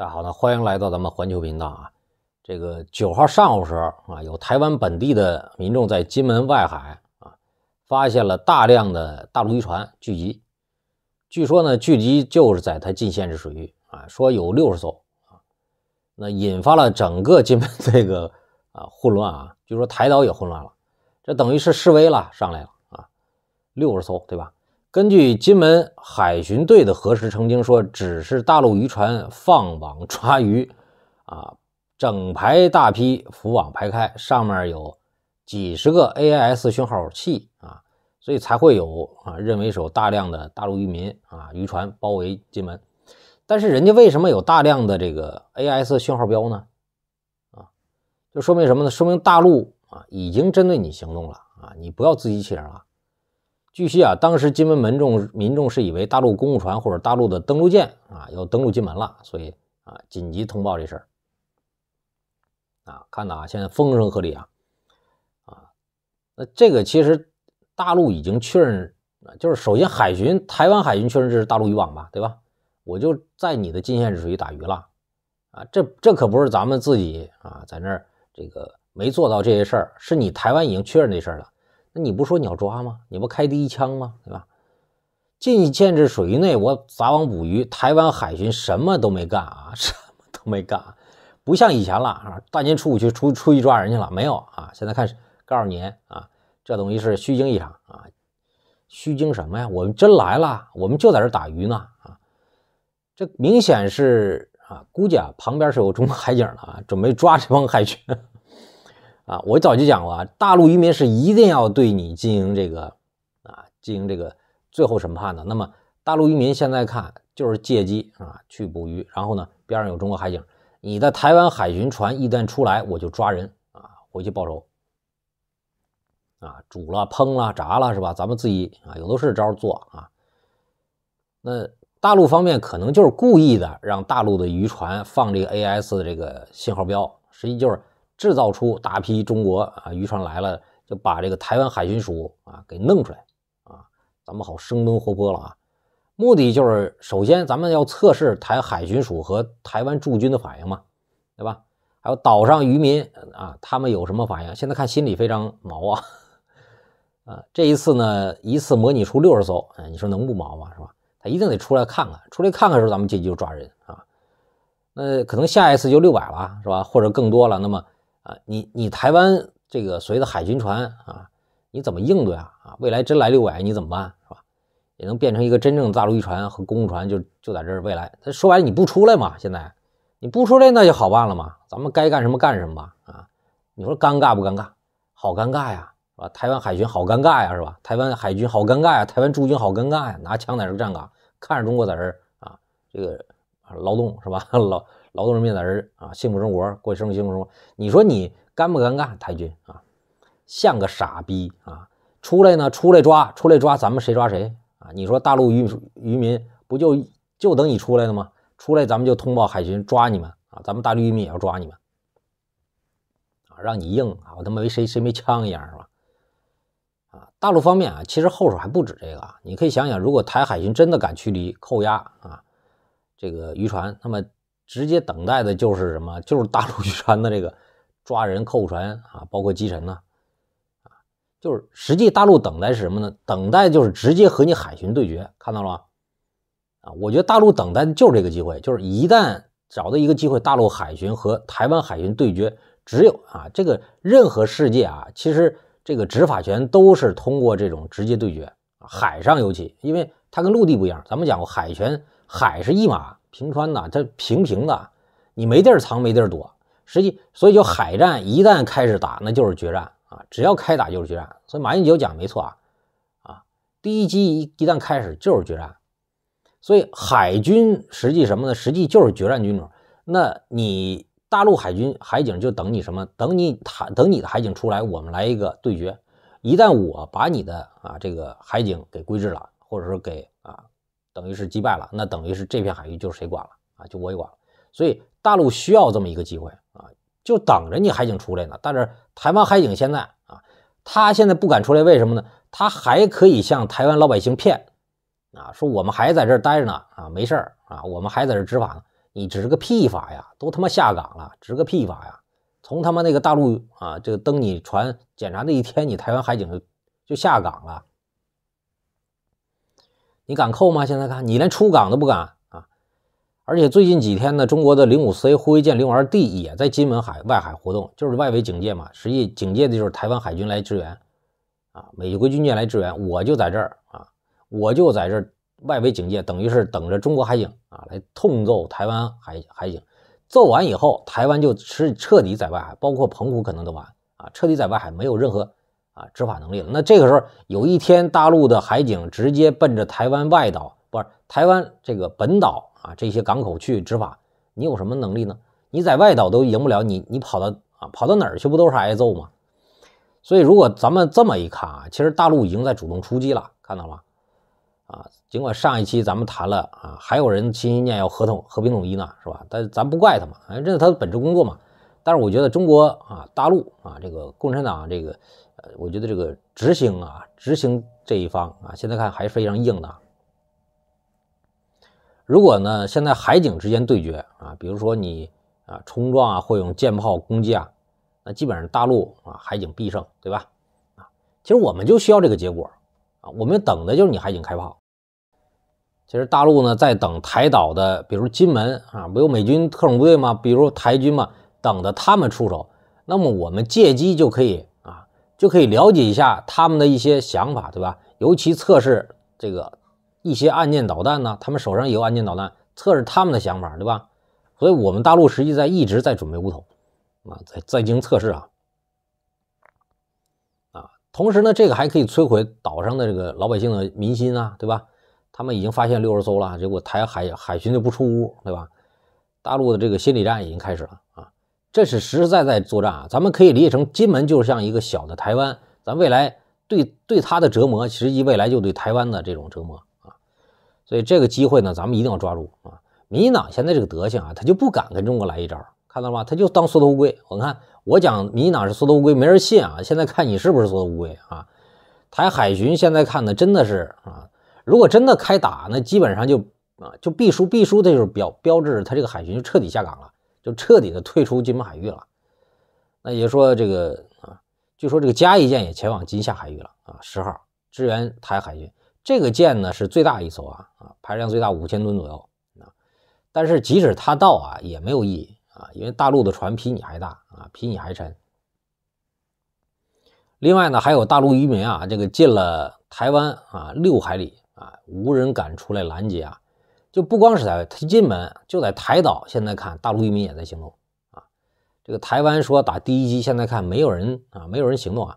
大家好，呢，欢迎来到咱们环球频道啊。这个九号上午时候啊，有台湾本地的民众在金门外海啊，发现了大量的大陆渔船聚集。据说呢，聚集就是在它近限制水域啊，说有六十艘啊，那引发了整个金门这个啊混乱啊。据说台岛也混乱了，这等于是示威了上来了啊，六十艘对吧？根据金门海巡队的核实，曾经说只是大陆渔船放网抓鱼，啊，整排大批浮网排开，上面有几十个 AIS 讯号器啊，所以才会有啊认为有大量的大陆渔民啊渔船包围金门。但是人家为什么有大量的这个 AIS 讯号标呢？啊，就说明什么呢？说明大陆啊已经针对你行动了啊，你不要自欺欺人了。据悉啊，当时金门民众民众是以为大陆公务船或者大陆的登陆舰啊要登陆金门了，所以啊紧急通报这事儿。啊，看到啊现在风声鹤唳啊啊，那这个其实大陆已经确认啊，就是首先海巡台湾海巡确认这是大陆渔网吧，对吧？我就在你的禁限水域打鱼了啊，这这可不是咱们自己啊在那儿这个没做到这些事儿，是你台湾已经确认这事儿了。那你不说你要抓吗？你不开第一枪吗？对吧？进限制水域内，我撒网捕鱼。台湾海巡什么都没干啊，什么都没干，不像以前了啊。大年初五去出出去抓人去了没有啊？现在看，告诉您啊，这东西是虚惊一场啊。虚惊什么呀？我们真来了，我们就在这打鱼呢啊。这明显是啊，估计啊，旁边是有中国海警的啊，准备抓这帮海军。啊，我早就讲过啊，大陆渔民是一定要对你进行这个，啊，进行这个最后审判的。那么，大陆渔民现在看就是借机啊去捕鱼，然后呢，边上有中国海警，你的台湾海巡船一旦出来，我就抓人啊，回去报仇。啊，煮了、烹了、炸了，是吧？咱们自己啊，有的是招做啊。那大陆方面可能就是故意的，让大陆的渔船放这个 AS 的这个信号标，实际就是。制造出大批中国啊渔船来了，就把这个台湾海巡署啊给弄出来啊，咱们好生吞活剥了啊。目的就是，首先咱们要测试台海巡署和台湾驻军的反应嘛，对吧？还有岛上渔民啊，他们有什么反应？现在看心里非常毛啊，啊，这一次呢，一次模拟出六十艘，哎，你说能不毛吗？是吧？他一定得出来看看，出来看看的时候，咱们进去就抓人啊。那可能下一次就六百了，是吧？或者更多了，那么。你你台湾这个所谓的海军船啊，你怎么应对啊？啊，未来真来六百，你怎么办是吧？也能变成一个真正大陆渔船和公务船，就就在这未来。他说白了，你不出来嘛？现在你不出来，那就好办了嘛。咱们该干什么干什么吧。啊，你说尴尬不尴尬？好尴尬呀，是吧？台湾海军好尴尬呀，是吧？台湾海军好尴尬呀，台湾驻军好尴尬呀，拿枪在这站岗，看着中国在这啊，这个劳动是吧？劳。劳动人民在这啊，幸福生活过生幸福生活。你说你尴不尴尬，台军啊，像个傻逼啊！出来呢，出来抓，出来抓，咱们谁抓谁啊？你说大陆渔渔民不就就等你出来了吗？出来咱们就通报海军抓你们啊！咱们大陆渔民也要抓你们啊！让你硬啊！我他妈没谁谁没枪一样是吧？啊，大陆方面啊，其实后手还不止这个啊！你可以想想，如果台海军真的敢驱离扣押啊这个渔船，那么直接等待的就是什么？就是大陆渔船的这个抓人扣船啊，包括击沉呐，啊，就是实际大陆等待是什么呢？等待就是直接和你海巡对决，看到了吗？啊，我觉得大陆等待的就是这个机会，就是一旦找到一个机会，大陆海巡和台湾海巡对决，只有啊，这个任何世界啊，其实这个执法权都是通过这种直接对决，海上尤其，因为它跟陆地不一样，咱们讲过海权，海是一码。平川呐，它平平的，你没地儿藏，没地儿躲。实际，所以就海战一旦开始打，那就是决战啊！只要开打就是决战。所以马英九讲没错啊，啊，第一击一一旦开始就是决战。所以海军实际什么呢？实际就是决战军种。那你大陆海军海警就等你什么？等你海等你的海警出来，我们来一个对决。一旦我把你的啊这个海警给规制了，或者说给。等于是击败了，那等于是这片海域就是谁管了啊？就我管了。所以大陆需要这么一个机会啊，就等着你海警出来呢。但是台湾海警现在啊，他现在不敢出来，为什么呢？他还可以向台湾老百姓骗啊，说我们还在这儿待着呢啊，没事儿啊，我们还在这儿执法呢，你执个屁法呀，都他妈下岗了，执个屁法呀！从他妈那个大陆啊，这个登你船检查那一天，你台湾海警就就下岗了。你敢扣吗？现在看你连出港都不敢啊！而且最近几天呢，中国的 05C 护卫舰 02D 也在金门海外海活动，就是外围警戒嘛。实际警戒的就是台湾海军来支援啊，美国军舰来支援。我就在这儿啊，我就在这儿外围警戒，等于是等着中国海警啊来痛揍台湾海海警。揍完以后，台湾就彻彻底在外海，包括澎湖可能都完啊，彻底在外海，没有任何。啊，执法能力了。那这个时候，有一天大陆的海警直接奔着台湾外岛，不是台湾这个本岛啊，这些港口去执法，你有什么能力呢？你在外岛都赢不了，你你跑到啊跑到哪儿去，不都是挨揍吗？所以，如果咱们这么一看啊，其实大陆已经在主动出击了，看到了吗？啊，尽管上一期咱们谈了啊，还有人心心念要和同和平统一呢，是吧？但咱不怪他嘛，反正这是他的本职工作嘛。但是我觉得中国啊，大陆啊，这个共产党这个。我觉得这个执行啊，执行这一方啊，现在看还是非常硬的。如果呢，现在海警之间对决啊，比如说你啊冲撞啊，或用舰炮攻击啊，那基本上大陆啊海警必胜，对吧？啊，其实我们就需要这个结果啊，我们等的就是你海警开炮。其实大陆呢在等台岛的，比如金门啊，不有美军特种部队吗？比如台军嘛，等着他们出手，那么我们借机就可以。就可以了解一下他们的一些想法，对吧？尤其测试这个一些岸舰导弹呢，他们手上也有岸舰导弹，测试他们的想法，对吧？所以，我们大陆实际在一直在准备乌头啊，在在行测试啊，啊，同时呢，这个还可以摧毁岛上的这个老百姓的民心啊，对吧？他们已经发现六十艘了，结果台海海军就不出屋，对吧？大陆的这个心理战已经开始了啊。这是实实在在作战啊，咱们可以理解成金门就是像一个小的台湾，咱未来对对它的折磨，实际未来就对台湾的这种折磨啊，所以这个机会呢，咱们一定要抓住啊！民进党现在这个德行啊，他就不敢跟中国来一招，看到了他就当缩头乌龟。我看我讲民进党是缩头乌龟，没人信啊！现在看你是不是缩头乌龟啊？台海巡现在看的真的是啊，如果真的开打，那基本上就啊就必输必输，这就是标标志他这个海巡就彻底下岗了。就彻底的退出金门海域了，那也就说，这个啊，据说这个嘉义舰也前往金夏海域了啊，十号支援台海军。这个舰呢是最大一艘啊，啊，排量最大五千吨左右啊。但是即使它到啊，也没有意义啊，因为大陆的船比你还大啊，比你还沉。另外呢，还有大陆渔民啊，这个进了台湾啊六海里啊，无人敢出来拦截啊。就不光是在他金门，就在台岛。现在看大陆渔民也在行动啊。这个台湾说打第一击，现在看没有人啊，没有人行动啊。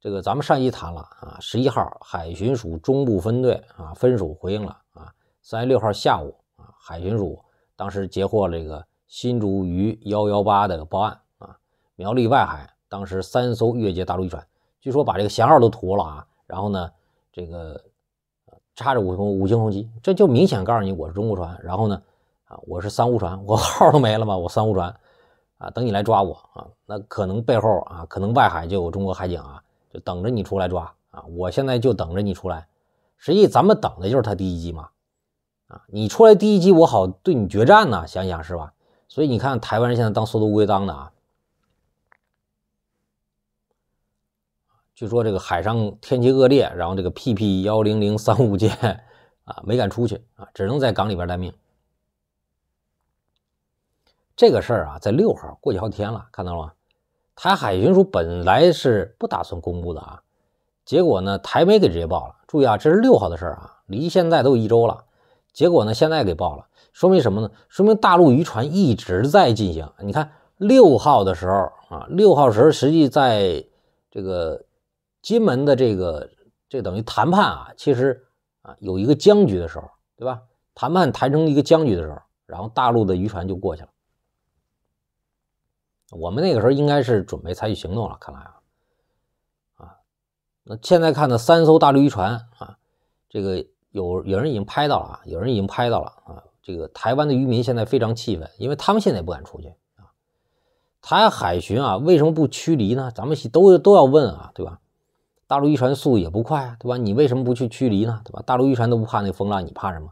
这个咱们上集谈了啊，十一号海巡署中部分队啊分署回应了啊，三月六号下午啊，海巡署当时截获这个新竹鱼幺幺八的报案啊，苗栗外海当时三艘越界大陆渔船，据说把这个舷号都涂了啊，然后呢，这个。插着五星五星红旗，这就明显告诉你我是中国船。然后呢，啊，我是三无船，我号都没了嘛，我三无船，啊，等你来抓我啊，那可能背后啊，可能外海就有中国海警啊，就等着你出来抓啊。我现在就等着你出来，实际咱们等的就是他第一击嘛，啊，你出来第一击，我好对你决战呢，想想是吧？所以你看台湾人现在当缩头乌龟当的啊。据说这个海上天气恶劣，然后这个 P P 幺零零三五舰啊没敢出去啊，只能在港里边待命。这个事儿啊，在六号过几天了，看到了吗？台海巡署本来是不打算公布的啊，结果呢，台媒给直接报了。注意啊，这是六号的事儿啊，离现在都一周了。结果呢，现在给报了，说明什么呢？说明大陆渔船一直在进行。你看六号的时候啊，六号时实际在这个。金门的这个这等于谈判啊，其实啊有一个僵局的时候，对吧？谈判谈成一个僵局的时候，然后大陆的渔船就过去了。我们那个时候应该是准备采取行动了，看来啊，啊，那现在看到三艘大陆渔船啊，这个有有人已经拍到了啊，有人已经拍到了啊。这个台湾的渔民现在非常气愤，因为他们现在也不敢出去啊。台海巡啊为什么不驱离呢？咱们都都要问啊，对吧？大陆渔船速度也不快啊，对吧？你为什么不去驱离呢？对吧？大陆渔船都不怕那风浪，你怕什么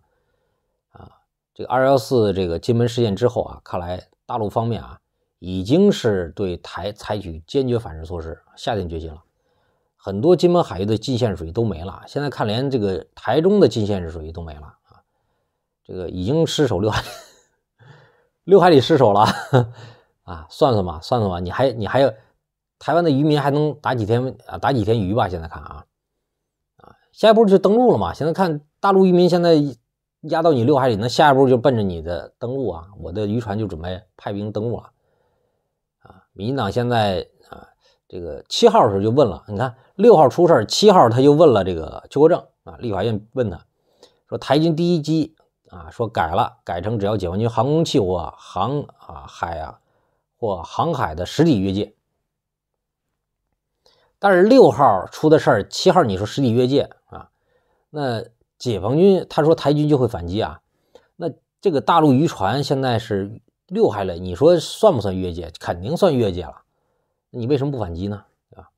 啊？这个二幺四这个金门事件之后啊，看来大陆方面啊，已经是对台采取坚决反制措施，下定决心了。很多金门海域的近岸水域都没了，现在看连这个台中的近制水域都没了啊！这个已经失守六海 六海里失守了 啊！算算吧，算算吧，你还你还有。台湾的渔民还能打几天啊？打几天鱼吧。现在看啊啊，下一步就登陆了嘛。现在看大陆渔民现在压到你六海里，那下一步就奔着你的登陆啊。我的渔船就准备派兵登陆了啊。民进党现在啊，这个七号的时候就问了，你看六号出事，七号他就问了这个邱国正啊，立法院问他，说台军第一机啊，说改了，改成只要解放军航空器、或航啊海啊或航海的实体越界。但是六号出的事儿，七号你说实体越界啊？那解放军他说台军就会反击啊？那这个大陆渔船现在是六海里，你说算不算越界？肯定算越界了。你为什么不反击呢？啊？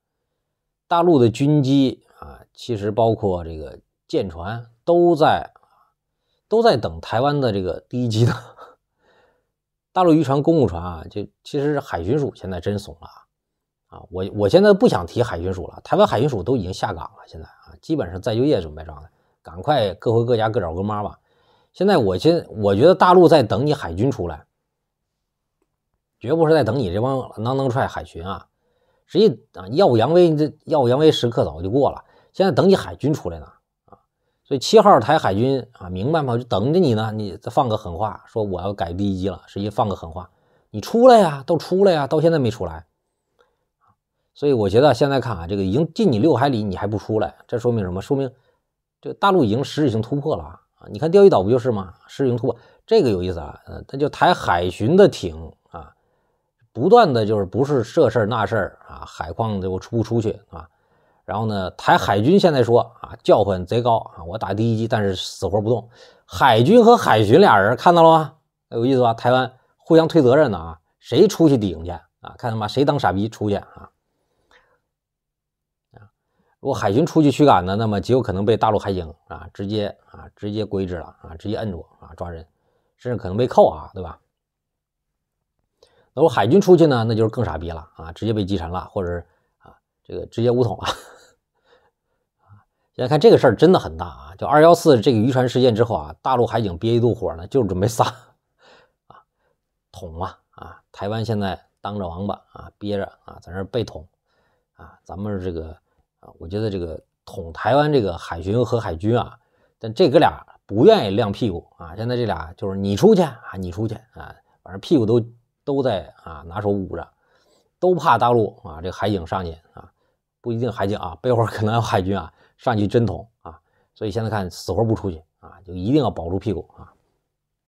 大陆的军机啊，其实包括这个舰船都在都在等台湾的这个第一机呢。大陆渔船公务船啊，就其实海巡署现在真怂了。啊，我我现在不想提海军署了，台湾海军署都已经下岗了，现在啊，基本上再就业准备状态，赶快各回各家各找各妈吧。现在我现我觉得大陆在等你海军出来，绝不是在等你这帮囊囊踹海军啊，实际啊耀武扬威这耀武扬威时刻早就过了，现在等你海军出来呢啊，所以七号台海军啊，明白吗？就等着你呢，你再放个狠话，说我要改第一机了，实际放个狠话，你出来呀，都出来呀，到现在没出来。所以我觉得现在看啊，这个已经进你六海里，你还不出来，这说明什么？说明这大陆已经实质性突破了啊！你看钓鱼岛不就是吗？实质性突破，这个有意思啊！嗯，他就台海巡的艇啊，不断的就是不是这事儿那事儿啊，海况就出不出去啊？然后呢，台海军现在说啊，叫唤贼高啊，我打第一击，但是死活不动。海军和海巡俩人看到了吗？有意思吧？台湾互相推责任呢啊，谁出去顶去啊？看他妈谁当傻逼出去啊！如果海军出去驱赶呢，那么极有可能被大陆海警啊直接啊直接规制了啊，直接摁住啊抓人，甚至可能被扣啊，对吧？那我海军出去呢，那就是更傻逼了啊，直接被击沉了，或者啊这个直接武统了啊。现在看这个事儿真的很大啊，就二幺四这个渔船事件之后啊，大陆海警憋一肚火呢，就准备撒啊捅啊啊！台湾现在当着王八啊憋着啊，在那被捅啊，咱们这个。我觉得这个统台湾这个海巡和海军啊，但这哥俩不愿意亮屁股啊。现在这俩就是你出去啊，你出去啊，反正屁股都都在啊，拿手捂着，都怕大陆啊，这海警上去啊，不一定海警啊，背后可能有海军啊，上去真捅啊。所以现在看死活不出去啊，就一定要保住屁股啊。